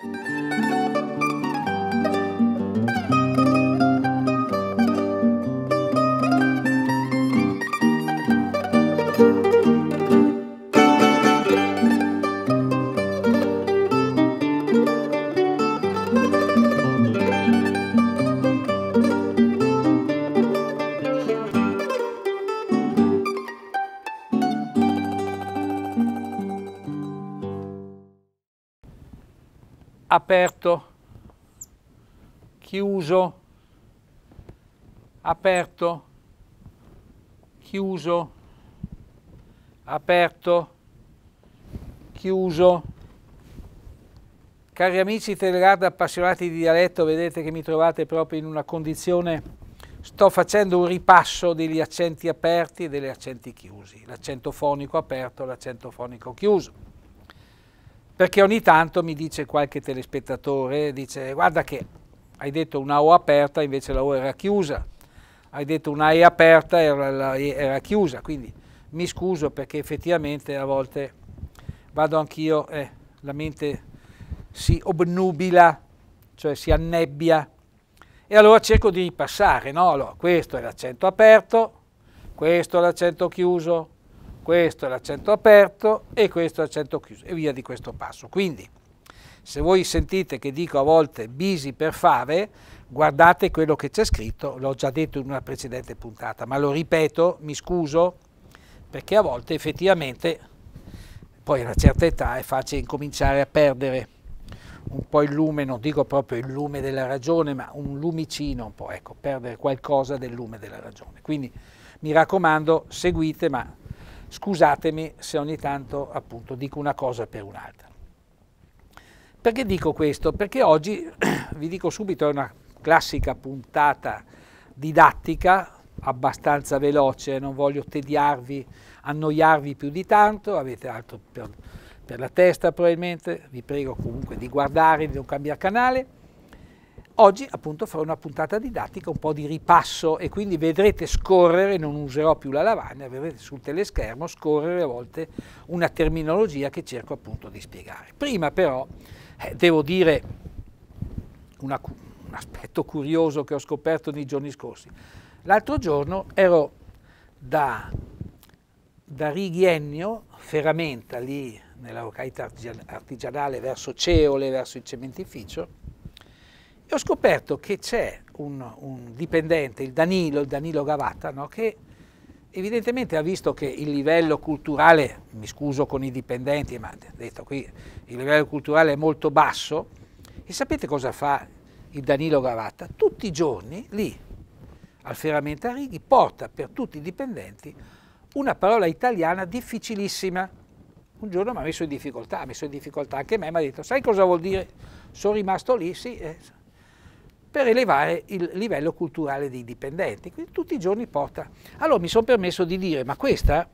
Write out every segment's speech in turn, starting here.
Thank you. aperto, chiuso, aperto, chiuso, aperto, chiuso. Cari amici telerad appassionati di dialetto, vedete che mi trovate proprio in una condizione, sto facendo un ripasso degli accenti aperti e degli accenti chiusi, l'accento fonico aperto, l'accento fonico chiuso perché ogni tanto mi dice qualche telespettatore, dice guarda che hai detto una O aperta invece la O era chiusa, hai detto una E aperta e la e era chiusa, quindi mi scuso perché effettivamente a volte vado anch'io, eh, la mente si obnubila, cioè si annebbia e allora cerco di passare, no? Allora, questo è l'accento aperto, questo è l'accento chiuso, questo è l'accento aperto e questo è l'accento chiuso e via di questo passo. Quindi se voi sentite che dico a volte bisi per fare, guardate quello che c'è scritto, l'ho già detto in una precedente puntata, ma lo ripeto, mi scuso, perché a volte effettivamente, poi a una certa età è facile incominciare a perdere un po' il lume, non dico proprio il lume della ragione, ma un lumicino un po', ecco, perdere qualcosa del lume della ragione. Quindi mi raccomando, seguite, ma Scusatemi se ogni tanto appunto dico una cosa per un'altra. Perché dico questo? Perché oggi, vi dico subito, è una classica puntata didattica, abbastanza veloce, non voglio tediarvi, annoiarvi più di tanto, avete altro per, per la testa probabilmente, vi prego comunque di guardare, di non cambiare canale. Oggi appunto farò una puntata didattica, un po' di ripasso e quindi vedrete scorrere, non userò più la lavagna, vedrete sul teleschermo scorrere a volte una terminologia che cerco appunto di spiegare. Prima però eh, devo dire una, un aspetto curioso che ho scoperto nei giorni scorsi. L'altro giorno ero da, da Righiennio, Ferramenta, lì nella località artigianale verso Ceole, verso il cementificio, e ho scoperto che c'è un, un, dipendente, il Danilo, il Danilo Gavatta, no? che evidentemente ha visto che il livello culturale, mi scuso con i dipendenti, ma detto qui il livello culturale è molto basso, e sapete cosa fa il Danilo Gavatta? Tutti i giorni lì, al Ferramenta Righi, porta per tutti i dipendenti una parola italiana difficilissima. Un giorno mi ha messo in difficoltà, ha messo in difficoltà anche me, mi ha detto, sai cosa vuol dire? Sono rimasto lì, sì. Eh per elevare il livello culturale dei dipendenti. Quindi tutti i giorni porta. Allora mi sono permesso di dire, ma questa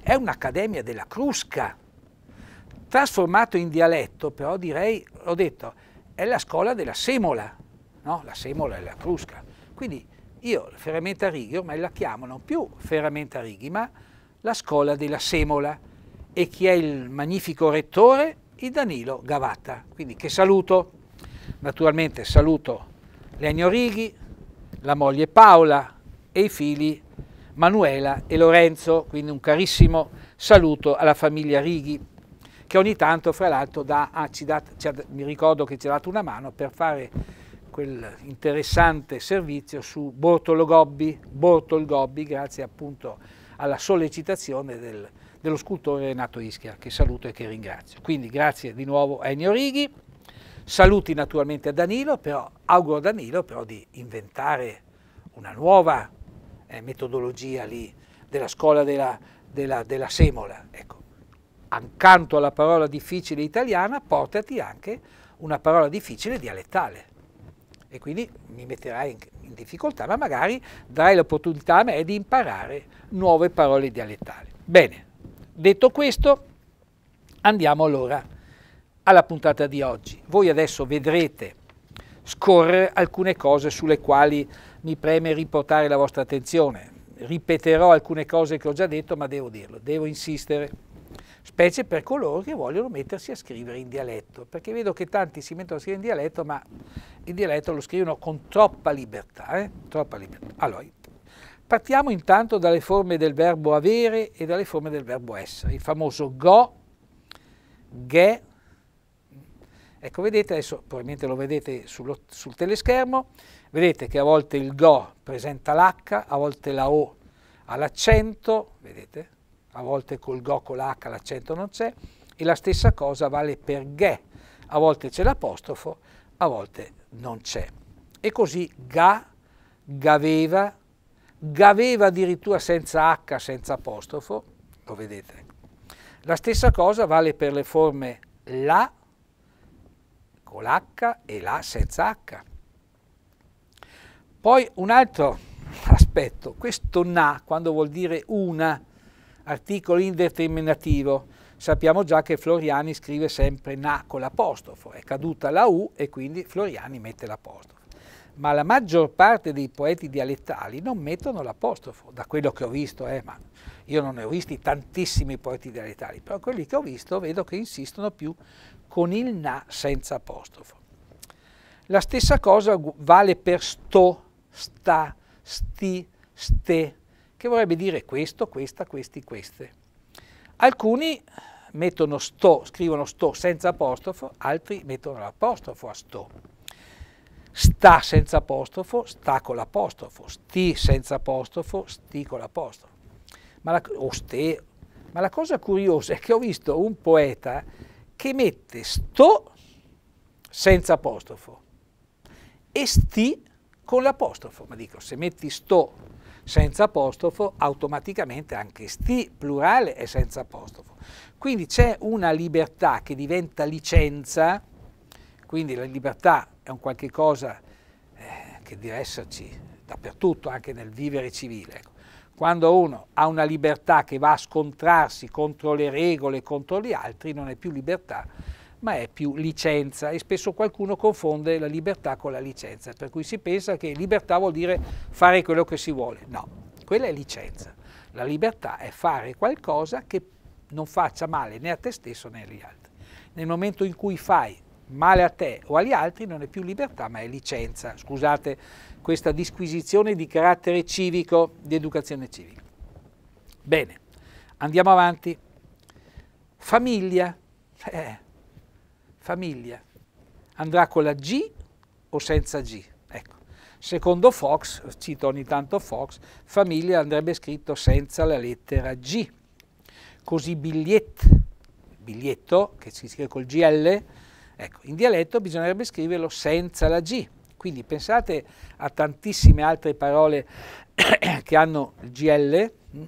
è un'accademia della crusca, trasformato in dialetto, però direi, ho detto, è la scuola della semola, no? la semola è la crusca. Quindi io ferramenta righi ormai la chiamo non più ferramenta righi, ma la scuola della semola. E chi è il magnifico rettore? Il Danilo Gavatta. Quindi che saluto. Naturalmente saluto Lenio Righi, la moglie Paola e i figli Manuela e Lorenzo, quindi un carissimo saluto alla famiglia Righi che ogni tanto fra l'altro ah, mi ricordo che ci ha dato una mano per fare quel interessante servizio su Bortolo Gobbi, Bortol Gobbi grazie appunto alla sollecitazione del, dello scultore Renato Ischia che saluto e che ringrazio. Quindi grazie di nuovo a Ennio Righi. Saluti naturalmente a Danilo, però auguro a Danilo però di inventare una nuova eh, metodologia lì della scuola della, della, della semola. Ecco, accanto alla parola difficile italiana portati anche una parola difficile dialettale e quindi mi metterai in, in difficoltà, ma magari darai l'opportunità a me di imparare nuove parole dialettali. Bene, detto questo, andiamo allora a alla puntata di oggi. Voi adesso vedrete scorrere alcune cose sulle quali mi preme riportare la vostra attenzione. Ripeterò alcune cose che ho già detto, ma devo dirlo, devo insistere, specie per coloro che vogliono mettersi a scrivere in dialetto, perché vedo che tanti si mettono a scrivere in dialetto, ma il dialetto lo scrivono con troppa libertà. Eh? Troppa libertà. Allora, partiamo intanto dalle forme del verbo avere e dalle forme del verbo essere, il famoso go, ghe, Ecco, vedete adesso, probabilmente lo vedete sullo, sul teleschermo, vedete che a volte il Go presenta l'H, a volte la O ha l'accento, vedete? A volte col Go con l'H l'accento non c'è, e la stessa cosa vale per Ghe, a volte c'è l'apostrofo, a volte non c'è. E così Ga, Gaveva, Gaveva addirittura senza H, senza apostrofo, lo vedete. La stessa cosa vale per le forme La, con l'H e la senza H. Poi un altro aspetto, questo na, quando vuol dire una, articolo indeterminativo, sappiamo già che Floriani scrive sempre na con l'apostrofo, è caduta la U e quindi Floriani mette l'apostrofo. Ma la maggior parte dei poeti dialettali non mettono l'apostrofo, da quello che ho visto, eh, ma io non ne ho visti tantissimi poeti dialettali, però quelli che ho visto vedo che insistono più con il na senza apostrofo. La stessa cosa vale per sto, sta, sti, ste, che vorrebbe dire questo, questa, questi, queste. Alcuni mettono sto, scrivono sto senza apostrofo, altri mettono l'apostrofo a sto. Sta senza apostrofo, sta con l'apostrofo, sti senza apostrofo, sti con l'apostrofo. Ma la, Ma la cosa curiosa è che ho visto un poeta che mette sto senza apostrofo e sti con l'apostrofo. Ma dico, se metti sto senza apostrofo, automaticamente anche sti plurale è senza apostrofo. Quindi c'è una libertà che diventa licenza, quindi la libertà è un qualche cosa eh, che deve esserci dappertutto, anche nel vivere civile. Ecco. Quando uno ha una libertà che va a scontrarsi contro le regole, contro gli altri, non è più libertà, ma è più licenza e spesso qualcuno confonde la libertà con la licenza, per cui si pensa che libertà vuol dire fare quello che si vuole. No, quella è licenza. La libertà è fare qualcosa che non faccia male né a te stesso né agli altri. Nel momento in cui fai male a te o agli altri non è più libertà ma è licenza. Scusate questa disquisizione di carattere civico, di educazione civica. Bene, andiamo avanti. Famiglia, eh, famiglia, andrà con la G o senza G? Ecco. Secondo Fox, cito ogni tanto Fox, famiglia andrebbe scritto senza la lettera G. Così biglietto, biglietto che si scrive col GL, Ecco, in dialetto bisognerebbe scriverlo senza la G, quindi pensate a tantissime altre parole che hanno il GL, mm,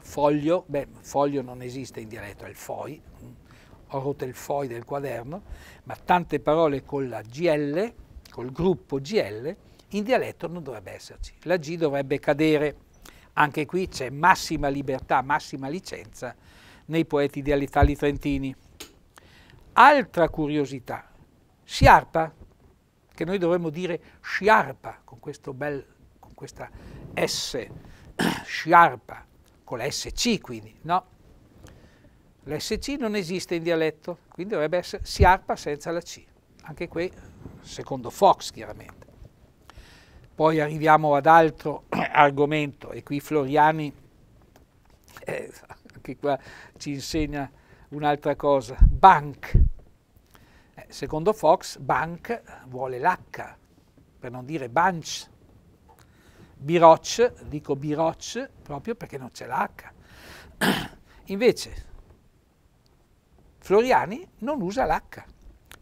foglio, beh, foglio non esiste in dialetto, è il foi, mm, ho rotto il foi del quaderno, ma tante parole con la GL, col gruppo GL, in dialetto non dovrebbe esserci, la G dovrebbe cadere. Anche qui c'è massima libertà, massima licenza nei poeti dialettali trentini. Altra curiosità, sciarpa, che noi dovremmo dire sciarpa, con, questo bel, con questa S, sciarpa, con la SC quindi, no? L'SC non esiste in dialetto, quindi dovrebbe essere sciarpa senza la C, anche qui secondo Fox chiaramente. Poi arriviamo ad altro argomento e qui Floriani eh, anche qua ci insegna un'altra cosa, bank. Eh, secondo Fox, bank vuole l'H, per non dire bunch. Biroch, dico biroch proprio perché non c'è l'H. Invece, Floriani non usa l'H,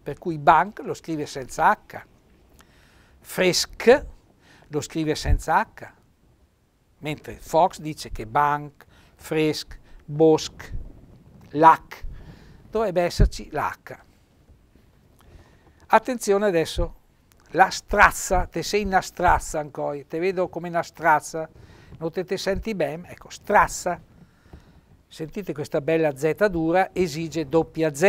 per cui bank lo scrive senza H. Fresc lo scrive senza H, mentre Fox dice che bank, fresk, bosc, l'H, dovrebbe esserci l'H. Attenzione adesso, la strazza, te sei una strazza ancora, te vedo come una strazza, non te, te senti bene, ecco, strazza, sentite questa bella Z dura, esige doppia Z.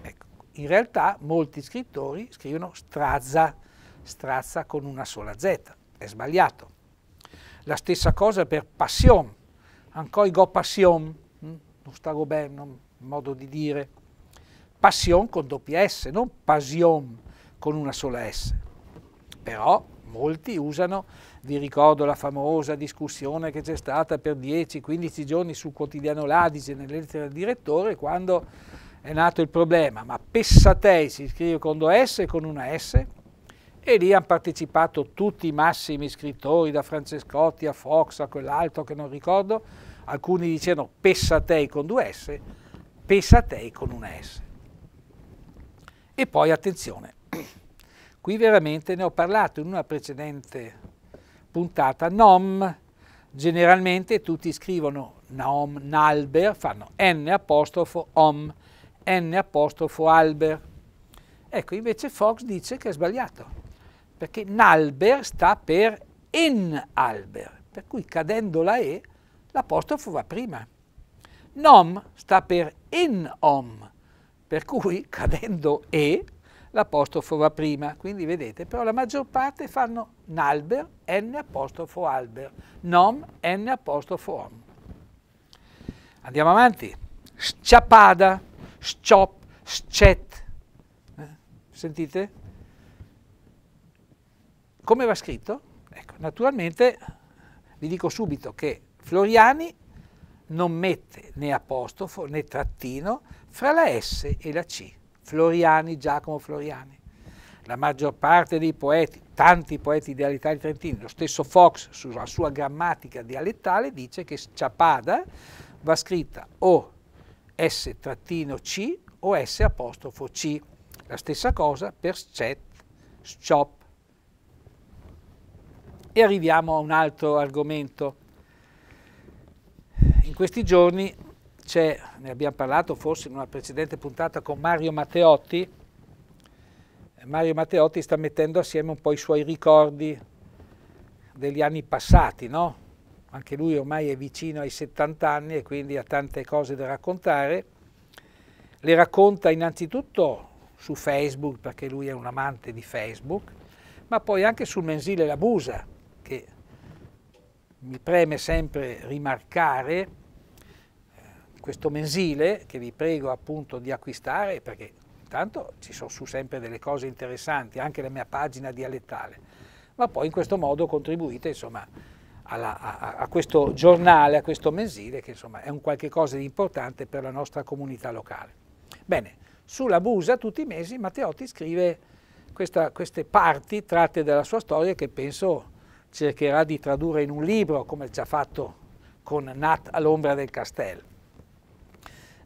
Ecco, in realtà molti scrittori scrivono strazza, strazza con una sola Z, è sbagliato. La stessa cosa per passion, ancora go passion, non sta bene, non, modo di dire, passion con doppia S, non passion con una sola S. Però molti usano, vi ricordo la famosa discussione che c'è stata per 10-15 giorni sul quotidiano L'Adige nelle lettere del direttore quando è nato il problema, ma Pessatei si scrive con due S e con una S e lì hanno partecipato tutti i massimi scrittori, da Francescotti a Fox a quell'altro che non ricordo, alcuni dicevano Pessatei con due S, Pesatei con una S. E poi attenzione, qui veramente ne ho parlato in una precedente puntata, Nom, generalmente tutti scrivono Naom, Nalber, fanno N apostrofo Om, N apostrofo Alber. Ecco, invece Fox dice che è sbagliato, perché Nalber sta per Enalber, per cui cadendo la E l'apostrofo va prima. Nom sta per in om, per cui cadendo e l'apostrofo va prima, quindi vedete, però la maggior parte fanno nalber, n apostrofo alber, nom, n apostrofo om. Andiamo avanti. Sciapada, sciop, scet. Eh, sentite? Come va scritto? Ecco, naturalmente vi dico subito che Floriani non mette né apostrofo né trattino fra la S e la C. Floriani, Giacomo Floriani. La maggior parte dei poeti, tanti poeti dialettali trentini, lo stesso Fox sulla sua grammatica dialettale dice che Ciapada va scritta o S-C o S-C. La stessa cosa per Scet, Schop. E arriviamo a un altro argomento in questi giorni c'è, ne abbiamo parlato forse in una precedente puntata con Mario Matteotti, Mario Matteotti sta mettendo assieme un po' i suoi ricordi degli anni passati, no? Anche lui ormai è vicino ai 70 anni e quindi ha tante cose da raccontare. Le racconta innanzitutto su Facebook, perché lui è un amante di Facebook, ma poi anche sul mensile La Busa, che mi preme sempre rimarcare, questo mensile che vi prego appunto di acquistare perché intanto ci sono su sempre delle cose interessanti, anche la mia pagina dialettale, ma poi in questo modo contribuite insomma alla, a, a, questo giornale, a questo mensile che insomma è un qualche cosa di importante per la nostra comunità locale. Bene, sulla Busa tutti i mesi Matteotti scrive questa, queste parti tratte dalla sua storia che penso cercherà di tradurre in un libro come ci ha fatto con Nat all'ombra del castello.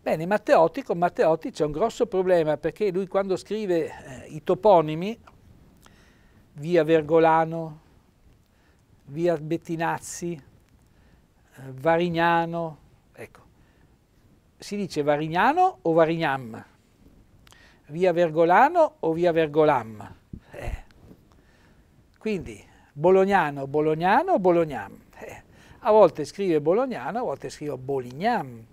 Bene, Matteotti, con Matteotti c'è un grosso problema perché lui quando scrive eh, i toponimi, via Vergolano, via Bettinazzi, eh, Varignano, ecco, si dice Varignano o Varignam, via Vergolano o via Vergolam. Eh. Quindi Bolognano, Bolognano, Bolognam. Eh, a volte scrive Bolognano, a volte scrive Bolignam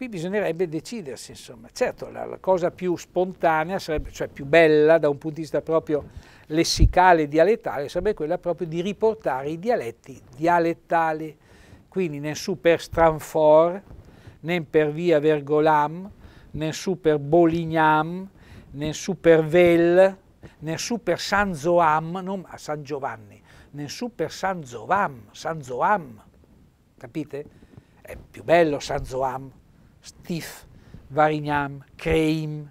qui bisognerebbe decidersi, insomma. Certo, la, la cosa più spontanea, sarebbe, cioè più bella da un punto di vista proprio lessicale dialettale, sarebbe quella proprio di riportare i dialetti dialettali, quindi nessun per Stranfor, né per via Vergolam, né per Bolignam, né per Vel, né per San Zoam, non a San Giovanni, né per San Zoam, San Zoam, capite? È più bello San Zoam, Stif, Varignam, Creim,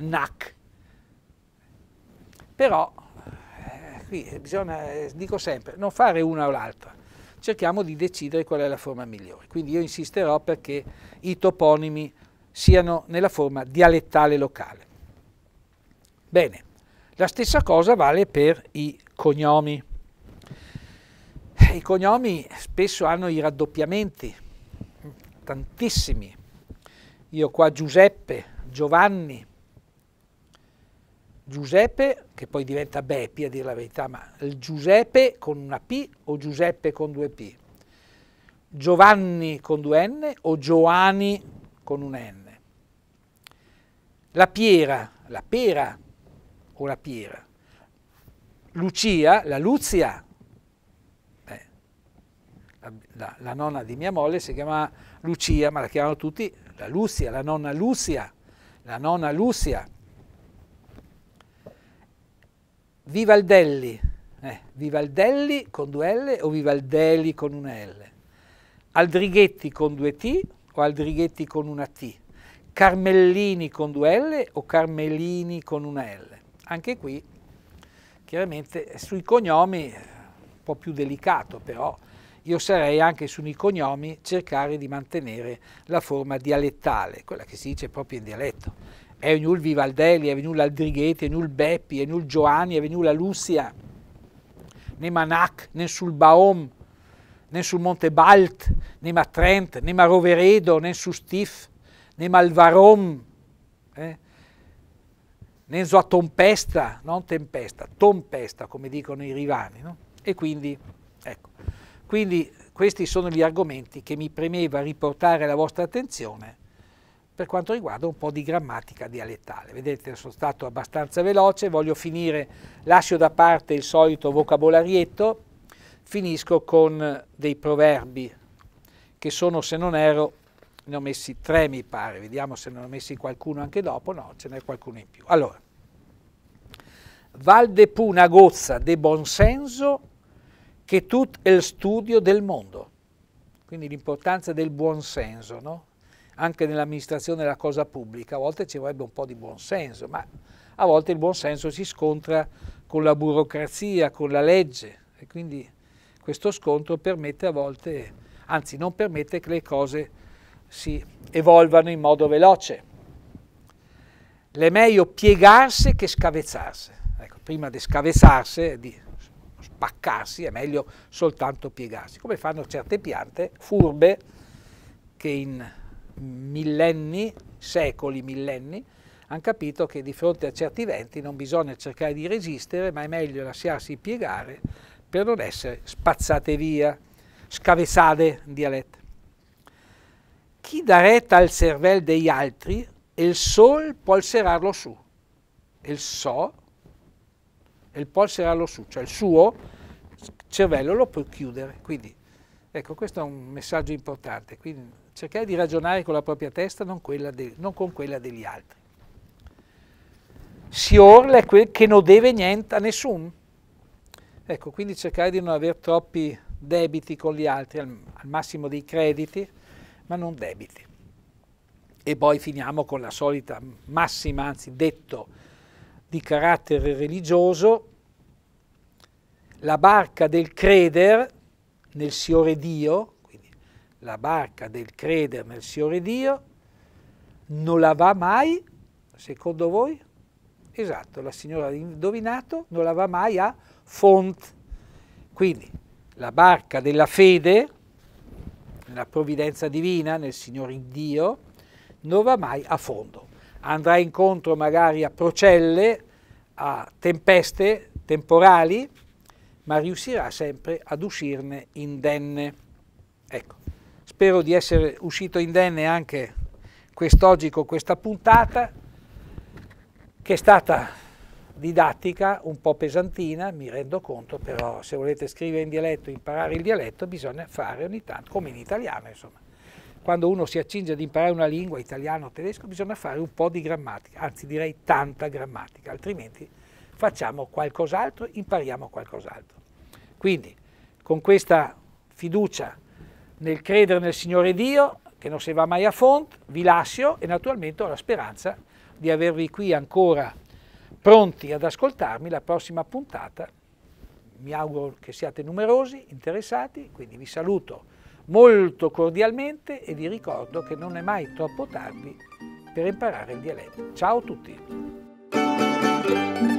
NAC. Però, eh, qui bisogna, eh, dico sempre, non fare una o l'altra, cerchiamo di decidere qual è la forma migliore. Quindi io insisterò perché i toponimi siano nella forma dialettale locale. Bene, la stessa cosa vale per i cognomi. I cognomi spesso hanno i raddoppiamenti, tantissimi, io qua Giuseppe, Giovanni, Giuseppe, che poi diventa Beppi a dire la verità, ma il Giuseppe con una P o Giuseppe con due P, Giovanni con due N o Giovanni con un N. La Piera, la Pera o la Piera. Lucia, la Luzia, eh, la, la, la, nonna di mia moglie si chiama Lucia, ma la chiamano tutti la Lucia, la nonna Lucia, la nonna Lucia. Vivaldelli, eh, Vivaldelli con due L o Vivaldelli con una L. Aldrighetti con due T o Aldrighetti con una T. Carmellini con due L o Carmelini con una L. Anche qui, chiaramente, sui cognomi è un po' più delicato, però io sarei anche sui cognomi cercare di mantenere la forma dialettale, quella che si dice proprio in dialetto. È venuto Vivaldelli, è venuto Aldrigheti, è venuto Beppi, è venuto Giovanni, è venuto Lucia, né Manac, né sul Baom, né sul Monte Balt, né ma Trent, né ma Roveredo, né su Stif, né Malvarom, eh? né a Tompesta, non Tempesta, Tompesta come dicono i rivani. No? E quindi quindi questi sono gli argomenti che mi premeva riportare alla vostra attenzione per quanto riguarda un po' di grammatica dialettale. Vedete, sono stato abbastanza veloce, voglio finire, lascio da parte il solito vocabolarietto, finisco con dei proverbi che sono, se non ero, ne ho messi tre mi pare, vediamo se ne ho messi qualcuno anche dopo, no, ce n'è qualcuno in più. Allora, Valde Puna Gozza de Bonsenso che tutto è il studio del mondo. Quindi l'importanza del buonsenso, no? Anche nell'amministrazione della cosa pubblica, a volte ci vorrebbe un po' di buonsenso, ma a volte il buonsenso si scontra con la burocrazia, con la legge e quindi questo scontro permette a volte, anzi non permette che le cose si evolvano in modo veloce. L'è meglio piegarsi che scavezzarsi. Ecco, prima di scavezzarsi, di spaccarsi, è meglio soltanto piegarsi, come fanno certe piante furbe che in millenni, secoli, millenni, hanno capito che di fronte a certi venti non bisogna cercare di resistere, ma è meglio lasciarsi piegare per non essere spazzate via, scavezzate in dialetto. Chi dà retta al cervello degli altri, il sol può serarlo su, il so e il polso era lassù, cioè il suo cervello lo puoi chiudere. Quindi, ecco, questo è un messaggio importante. Quindi cercare di ragionare con la propria testa, non, de, non con quella degli altri. Si orla è quel che non deve niente a nessuno. Ecco, quindi cercare di non avere troppi debiti con gli altri, al, al massimo dei crediti, ma non debiti. E poi finiamo con la solita massima, anzi detto, di carattere religioso, la barca del creder nel Signore Dio, quindi la barca del creder nel Signore Dio, non la va mai, secondo voi? Esatto, la signora ha indovinato, non la va mai a font. Quindi la barca della fede, nella provvidenza divina, nel Signore Dio, non va mai a fondo andrà incontro magari a procelle, a tempeste temporali, ma riuscirà sempre ad uscirne indenne. Ecco, spero di essere uscito indenne anche quest'oggi con questa puntata, che è stata didattica, un po' pesantina, mi rendo conto, però se volete scrivere in dialetto, imparare il dialetto, bisogna fare ogni tanto, come in italiano, insomma quando uno si accinge ad imparare una lingua, italiano o tedesco, bisogna fare un po' di grammatica, anzi direi tanta grammatica, altrimenti facciamo qualcos'altro, impariamo qualcos'altro. Quindi con questa fiducia nel credere nel Signore Dio, che non si va mai a font, vi lascio e naturalmente ho la speranza di avervi qui ancora pronti ad ascoltarmi la prossima puntata. Mi auguro che siate numerosi, interessati, quindi vi saluto molto cordialmente e vi ricordo che non è mai troppo tardi per imparare il dialetto. Ciao a tutti!